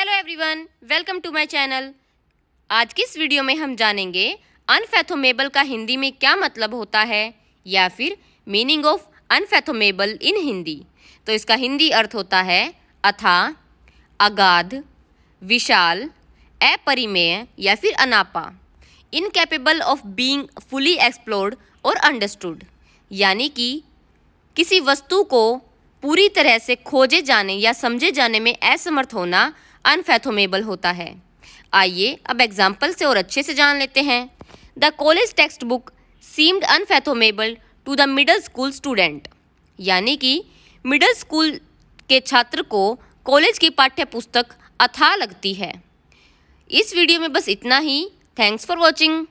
hello everyone welcome to my channel आज की इस वीडियो में हम जानेंगे अनफैथोमेबल का हिंदी में क्या मतलब होता है या फिर meaning of unfathomable in Hindi तो इसका हिंदी अर्थ होता है अथा अगाध विशाल अपरिमेय या फिर अनापा incapable of being fully explored और अंडरस्टूड यानी कि किसी वस्तु को पूरी तरह से खोजे जाने या समझे जाने में असमर्थ होना अनफैथोमेबल होता है आइए अब एग्जाम्पल से और अच्छे से जान लेते हैं the college textbook seemed unfathomable to the middle school student यानी कि मिडल स्कूल के छात्र को कॉलेज की पाठ्य पुस्तक अथाह लगती है इस वीडियो में बस इतना ही थैंक्स फॉर वॉचिंग